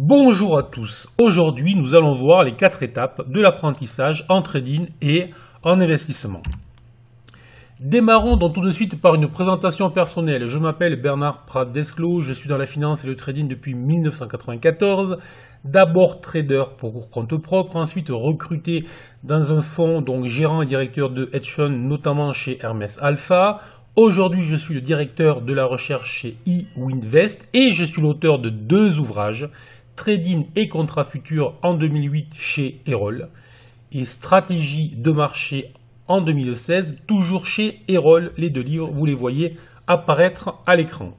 Bonjour à tous. Aujourd'hui, nous allons voir les quatre étapes de l'apprentissage en trading et en investissement. Démarrons donc tout de suite par une présentation personnelle. Je m'appelle Bernard Desclos, je suis dans la finance et le trading depuis 1994. D'abord trader pour compte propre, ensuite recruté dans un fonds, donc gérant et directeur de hedge fund, notamment chez Hermès Alpha. Aujourd'hui, je suis le directeur de la recherche chez eWinvest et je suis l'auteur de deux ouvrages trading et contrat futur en 2008 chez Erol et stratégie de marché en 2016, toujours chez Erol. Les deux livres, vous les voyez apparaître à l'écran.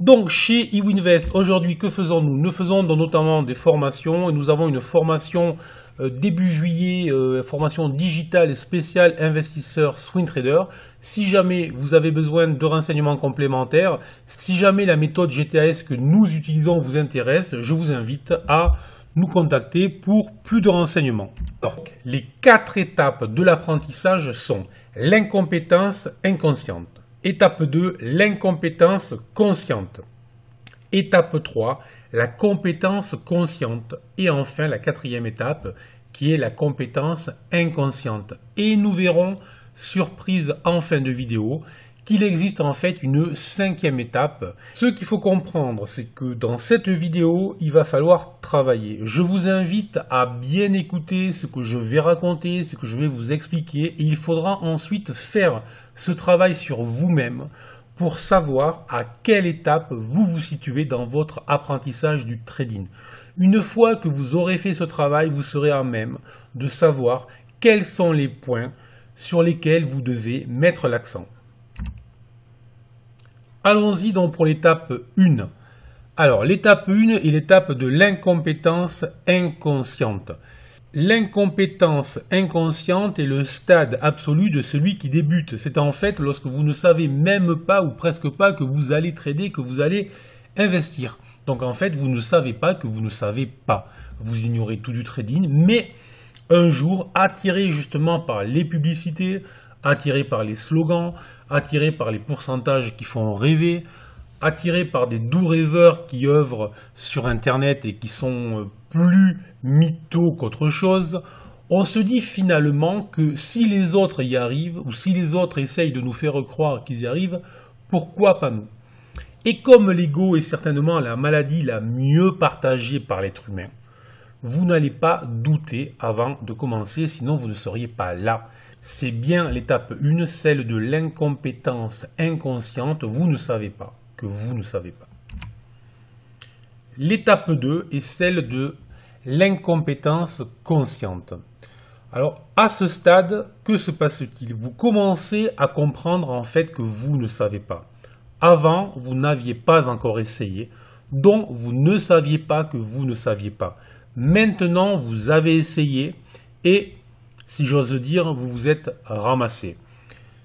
Donc chez eWinvest, aujourd'hui, que faisons-nous Nous faisons notamment des formations et nous avons une formation euh, début juillet, euh, formation digitale spéciale investisseur swing trader. Si jamais vous avez besoin de renseignements complémentaires, si jamais la méthode GTAS que nous utilisons vous intéresse, je vous invite à nous contacter pour plus de renseignements. les quatre étapes de l'apprentissage sont l'incompétence inconsciente. Étape 2, l'incompétence consciente. Étape 3, la compétence consciente. Et enfin, la quatrième étape, qui est la compétence inconsciente. Et nous verrons, surprise en fin de vidéo, qu'il existe en fait une cinquième étape. Ce qu'il faut comprendre, c'est que dans cette vidéo, il va falloir travailler. Je vous invite à bien écouter ce que je vais raconter, ce que je vais vous expliquer, et il faudra ensuite faire ce travail sur vous-même pour savoir à quelle étape vous vous situez dans votre apprentissage du trading. Une fois que vous aurez fait ce travail, vous serez à même de savoir quels sont les points sur lesquels vous devez mettre l'accent. Allons-y donc pour l'étape 1. Alors l'étape 1 est l'étape de l'incompétence inconsciente. L'incompétence inconsciente est le stade absolu de celui qui débute. C'est en fait lorsque vous ne savez même pas ou presque pas que vous allez trader, que vous allez investir. Donc en fait, vous ne savez pas que vous ne savez pas. Vous ignorez tout du trading, mais un jour, attiré justement par les publicités, attiré par les slogans, attiré par les pourcentages qui font rêver, attirés par des doux rêveurs qui œuvrent sur Internet et qui sont euh, plus mythos qu'autre chose, on se dit finalement que si les autres y arrivent, ou si les autres essayent de nous faire croire qu'ils y arrivent, pourquoi pas nous Et comme l'ego est certainement la maladie la mieux partagée par l'être humain, vous n'allez pas douter avant de commencer, sinon vous ne seriez pas là. C'est bien l'étape 1, celle de l'incompétence inconsciente, vous ne savez pas que vous ne savez pas. L'étape 2 est celle de l'incompétence consciente. Alors, à ce stade, que se passe-t-il Vous commencez à comprendre en fait que vous ne savez pas. Avant, vous n'aviez pas encore essayé, donc vous ne saviez pas que vous ne saviez pas. Maintenant, vous avez essayé et, si j'ose dire, vous vous êtes ramassé.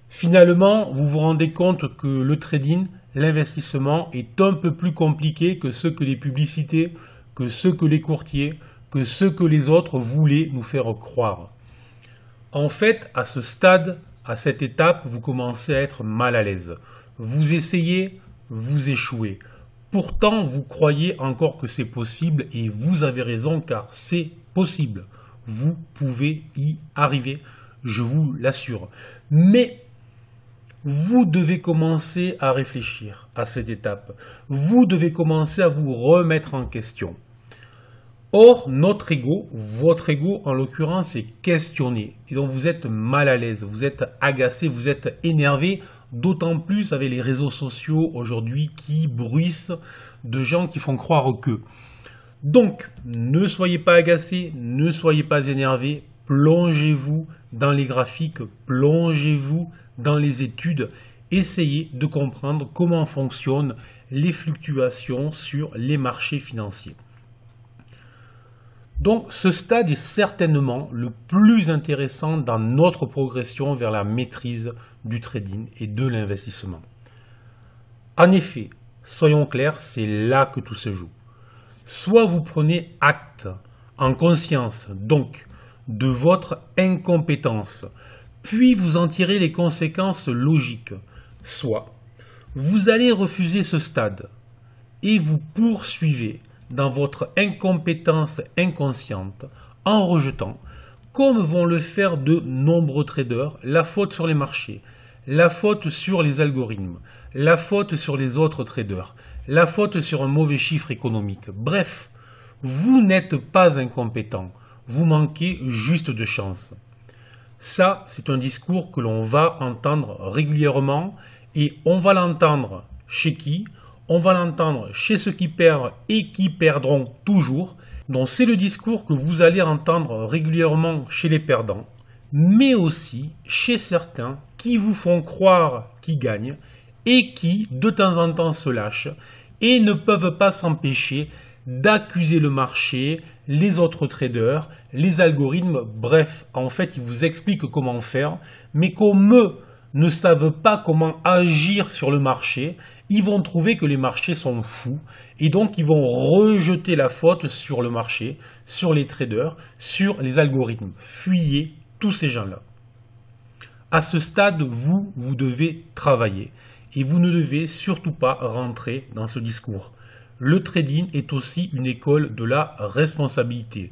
Finalement, vous vous rendez compte que le trading, l'investissement est un peu plus compliqué que ce que les publicités, que ce que les courtiers, que ce que les autres voulaient nous faire croire. En fait, à ce stade, à cette étape, vous commencez à être mal à l'aise. Vous essayez, vous échouez. Pourtant, vous croyez encore que c'est possible et vous avez raison car c'est possible. Vous pouvez y arriver, je vous l'assure. Mais vous devez commencer à réfléchir à cette étape. Vous devez commencer à vous remettre en question. Or, notre ego, votre ego en l'occurrence, est questionné. Et donc vous êtes mal à l'aise, vous êtes agacé, vous êtes énervé, d'autant plus avec les réseaux sociaux aujourd'hui qui bruissent de gens qui font croire que. Donc, ne soyez pas agacé, ne soyez pas énervé, plongez-vous dans les graphiques, plongez-vous dans les études, essayez de comprendre comment fonctionnent les fluctuations sur les marchés financiers. Donc ce stade est certainement le plus intéressant dans notre progression vers la maîtrise du trading et de l'investissement. En effet, soyons clairs, c'est là que tout se joue. Soit vous prenez acte en conscience, donc de votre incompétence, puis vous en tirez les conséquences logiques. Soit vous allez refuser ce stade et vous poursuivez dans votre incompétence inconsciente en rejetant, comme vont le faire de nombreux traders, la faute sur les marchés, la faute sur les algorithmes, la faute sur les autres traders, la faute sur un mauvais chiffre économique. Bref, vous n'êtes pas incompétent, vous manquez juste de chance. Ça, c'est un discours que l'on va entendre régulièrement et on va l'entendre chez qui On va l'entendre chez ceux qui perdent et qui perdront toujours. Donc c'est le discours que vous allez entendre régulièrement chez les perdants, mais aussi chez certains qui vous font croire qu'ils gagnent et qui de temps en temps se lâchent et ne peuvent pas s'empêcher d'accuser le marché, les autres traders, les algorithmes, bref, en fait, ils vous expliquent comment faire, mais comme eux ne savent pas comment agir sur le marché, ils vont trouver que les marchés sont fous et donc ils vont rejeter la faute sur le marché, sur les traders, sur les algorithmes. Fuyez tous ces gens-là. À ce stade, vous, vous devez travailler et vous ne devez surtout pas rentrer dans ce discours le trading est aussi une école de la responsabilité.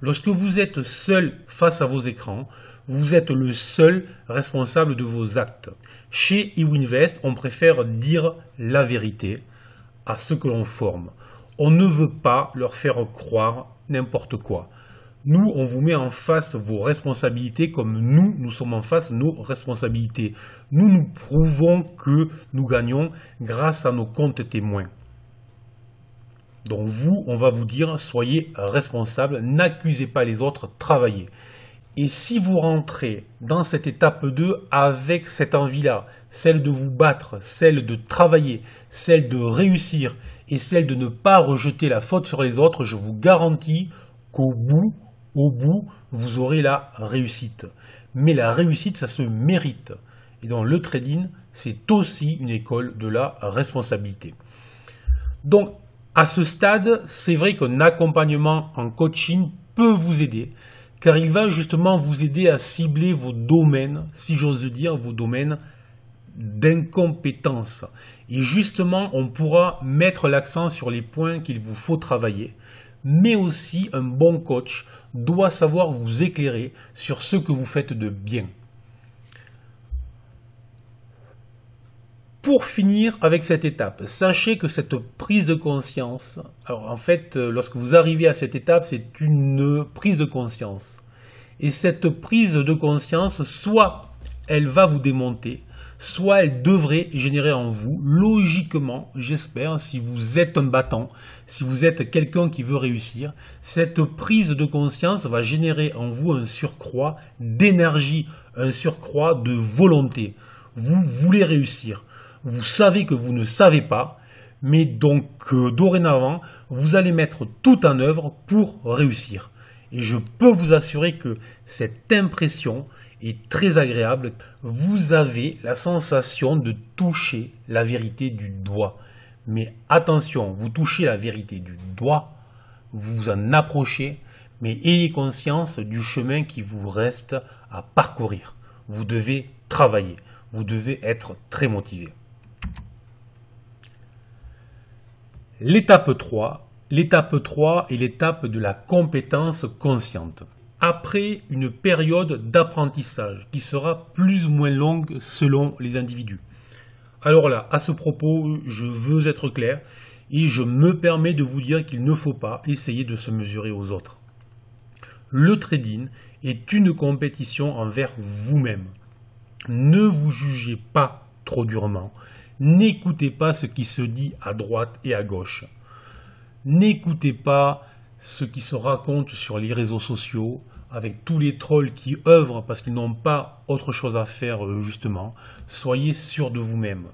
Lorsque vous êtes seul face à vos écrans, vous êtes le seul responsable de vos actes. Chez eWinvest, on préfère dire la vérité à ce que l'on forme. On ne veut pas leur faire croire n'importe quoi. Nous, on vous met en face vos responsabilités comme nous, nous sommes en face nos responsabilités. Nous, nous prouvons que nous gagnons grâce à nos comptes témoins. Donc vous, on va vous dire, soyez responsable, n'accusez pas les autres, travaillez. Et si vous rentrez dans cette étape 2 avec cette envie-là, celle de vous battre, celle de travailler, celle de réussir et celle de ne pas rejeter la faute sur les autres, je vous garantis qu'au bout, au bout, vous aurez la réussite. Mais la réussite, ça se mérite. Et donc le trading, c'est aussi une école de la responsabilité. Donc à ce stade, c'est vrai qu'un accompagnement en coaching peut vous aider, car il va justement vous aider à cibler vos domaines, si j'ose dire, vos domaines d'incompétence. Et justement, on pourra mettre l'accent sur les points qu'il vous faut travailler. Mais aussi, un bon coach doit savoir vous éclairer sur ce que vous faites de bien. pour finir avec cette étape, sachez que cette prise de conscience, alors en fait, euh, lorsque vous arrivez à cette étape, c'est une prise de conscience. Et cette prise de conscience, soit elle va vous démonter, soit elle devrait générer en vous, logiquement, j'espère, si vous êtes un battant, si vous êtes quelqu'un qui veut réussir, cette prise de conscience va générer en vous un surcroît d'énergie, un surcroît de volonté. Vous voulez réussir vous savez que vous ne savez pas, mais donc euh, dorénavant, vous allez mettre tout en œuvre pour réussir. Et je peux vous assurer que cette impression est très agréable. Vous avez la sensation de toucher la vérité du doigt. Mais attention, vous touchez la vérité du doigt, vous vous en approchez, mais ayez conscience du chemin qui vous reste à parcourir. Vous devez travailler, vous devez être très motivé. L'étape 3, l'étape est l'étape de la compétence consciente. Après une période d'apprentissage qui sera plus ou moins longue selon les individus. Alors là, à ce propos, je veux être clair et je me permets de vous dire qu'il ne faut pas essayer de se mesurer aux autres. Le trading est une compétition envers vous-même. Ne vous jugez pas trop durement N'écoutez pas ce qui se dit à droite et à gauche. N'écoutez pas ce qui se raconte sur les réseaux sociaux avec tous les trolls qui œuvrent parce qu'ils n'ont pas autre chose à faire euh, justement. Soyez sûr de vous-même.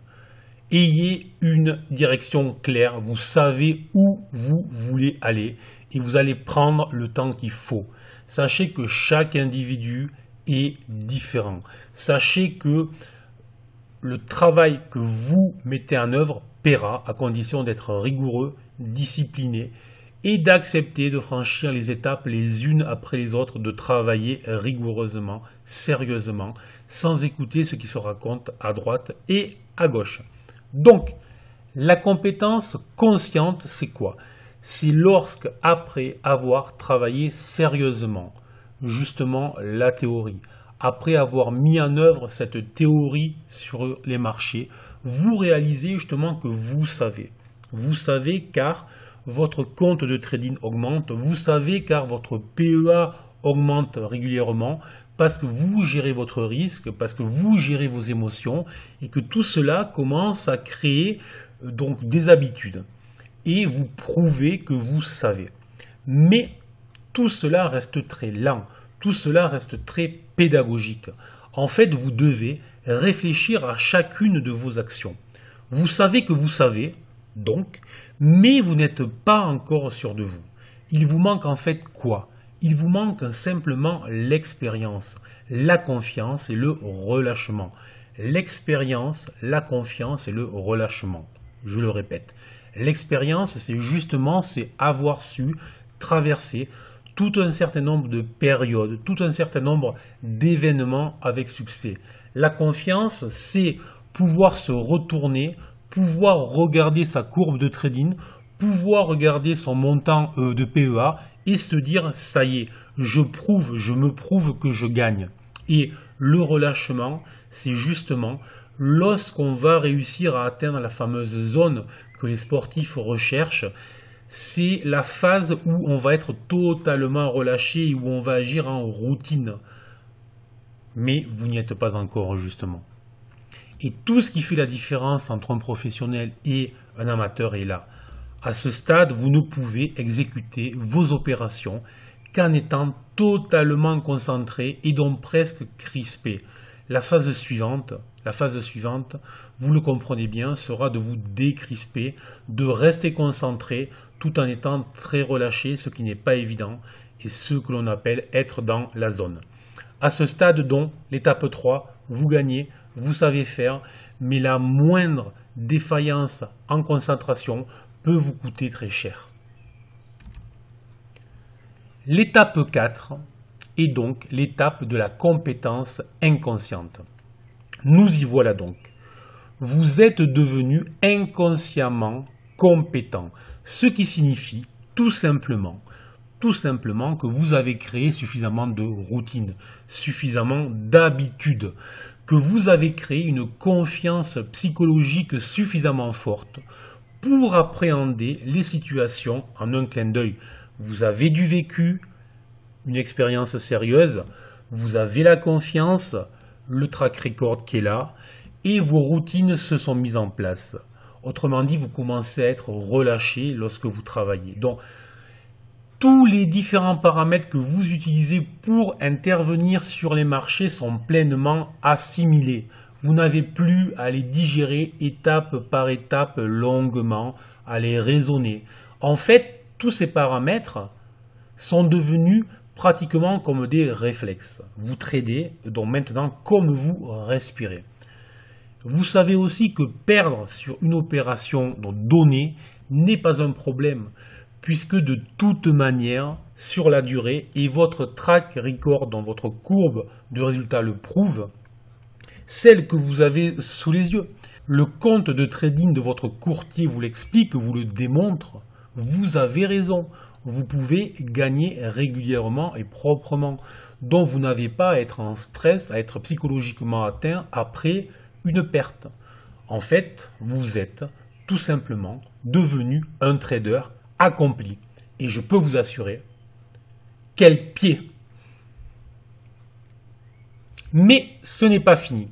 Ayez une direction claire, vous savez où vous voulez aller et vous allez prendre le temps qu'il faut. Sachez que chaque individu est différent. Sachez que le travail que vous mettez en œuvre paiera à condition d'être rigoureux, discipliné et d'accepter de franchir les étapes les unes après les autres, de travailler rigoureusement, sérieusement, sans écouter ce qui se raconte à droite et à gauche. Donc, la compétence consciente, c'est quoi C'est lorsque, après avoir travaillé sérieusement, justement, la théorie, après avoir mis en œuvre cette théorie sur les marchés, vous réalisez justement que vous savez. Vous savez car votre compte de trading augmente, vous savez car votre PEA augmente régulièrement, parce que vous gérez votre risque, parce que vous gérez vos émotions, et que tout cela commence à créer euh, donc des habitudes. Et vous prouvez que vous savez. Mais tout cela reste très lent. Tout cela reste très pédagogique. En fait, vous devez réfléchir à chacune de vos actions. Vous savez que vous savez, donc, mais vous n'êtes pas encore sûr de vous. Il vous manque en fait quoi Il vous manque simplement l'expérience, la confiance et le relâchement. L'expérience, la confiance et le relâchement. Je le répète. L'expérience, c'est justement, c'est avoir su traverser tout un certain nombre de périodes, tout un certain nombre d'événements avec succès. La confiance, c'est pouvoir se retourner, pouvoir regarder sa courbe de trading, pouvoir regarder son montant euh, de PEA et se dire ça y est, je prouve, je me prouve que je gagne. Et le relâchement, c'est justement lorsqu'on va réussir à atteindre la fameuse zone que les sportifs recherchent, c'est la phase où on va être totalement relâché et où on va agir en routine. Mais vous n'y êtes pas encore, justement. Et tout ce qui fait la différence entre un professionnel et un amateur est là. À ce stade, vous ne pouvez exécuter vos opérations qu'en étant totalement concentré et donc presque crispé. La phase suivante, la phase suivante, vous le comprenez bien, sera de vous décrisper, de rester concentré tout en étant très relâché, ce qui n'est pas évident et ce que l'on appelle être dans la zone. À ce stade donc, l'étape 3, vous gagnez, vous savez faire, mais la moindre défaillance en concentration peut vous coûter très cher. L'étape 4, et donc l'étape de la compétence inconsciente. Nous y voilà donc. Vous êtes devenu inconsciemment compétent, ce qui signifie tout simplement tout simplement que vous avez créé suffisamment de routines, suffisamment d'habitudes, que vous avez créé une confiance psychologique suffisamment forte pour appréhender les situations en un clin d'œil. Vous avez du vécu, une expérience sérieuse, vous avez la confiance, le track record qui est là, et vos routines se sont mises en place. Autrement dit, vous commencez à être relâché lorsque vous travaillez. Donc, tous les différents paramètres que vous utilisez pour intervenir sur les marchés sont pleinement assimilés. Vous n'avez plus à les digérer étape par étape longuement, à les raisonner. En fait, tous ces paramètres sont devenus pratiquement comme des réflexes. Vous tradez, donc maintenant comme vous respirez. Vous savez aussi que perdre sur une opération donnée n'est pas un problème, puisque de toute manière, sur la durée, et votre track record dans votre courbe de résultat le prouve, celle que vous avez sous les yeux, le compte de trading de votre courtier vous l'explique, vous le démontre, vous avez raison, vous pouvez gagner régulièrement et proprement, dont vous n'avez pas à être en stress, à être psychologiquement atteint après une perte. En fait, vous êtes tout simplement devenu un trader accompli. Et je peux vous assurer, quel pied Mais ce n'est pas fini.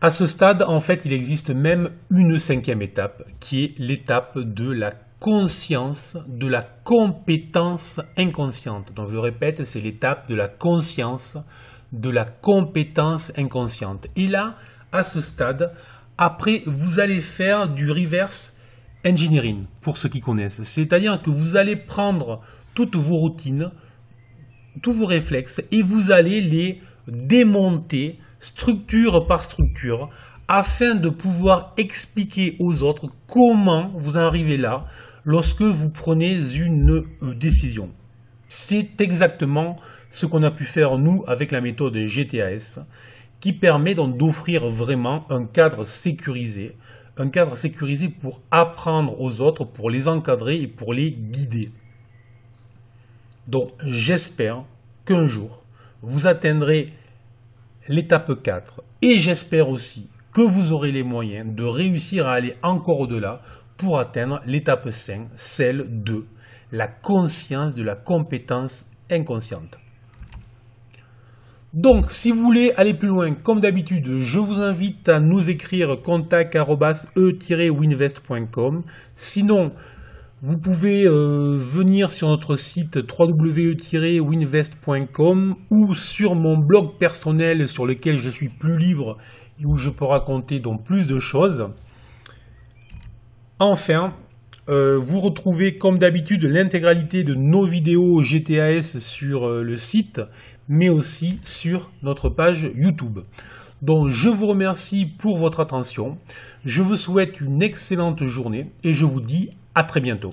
À ce stade, en fait, il existe même une cinquième étape, qui est l'étape de la conscience de la compétence inconsciente. Donc je répète, c'est l'étape de la conscience de la compétence inconsciente. Et là, à ce stade, après, vous allez faire du reverse engineering, pour ceux qui connaissent. C'est-à-dire que vous allez prendre toutes vos routines, tous vos réflexes, et vous allez les démonter structure par structure, afin de pouvoir expliquer aux autres comment vous arrivez là, lorsque vous prenez une euh, décision. C'est exactement ce qu'on a pu faire nous avec la méthode GTAS qui permet donc d'offrir vraiment un cadre sécurisé, un cadre sécurisé pour apprendre aux autres, pour les encadrer et pour les guider. Donc j'espère qu'un jour, vous atteindrez l'étape 4 et j'espère aussi que vous aurez les moyens de réussir à aller encore au-delà pour atteindre l'étape 5, celle de la conscience de la compétence inconsciente. Donc, si vous voulez aller plus loin, comme d'habitude, je vous invite à nous écrire contact winvestcom Sinon, vous pouvez euh, venir sur notre site www.winvest.com ou sur mon blog personnel sur lequel je suis plus libre et où je peux raconter donc plus de choses. Enfin, euh, vous retrouvez comme d'habitude l'intégralité de nos vidéos GTAS sur euh, le site, mais aussi sur notre page YouTube. Donc je vous remercie pour votre attention, je vous souhaite une excellente journée et je vous dis à très bientôt.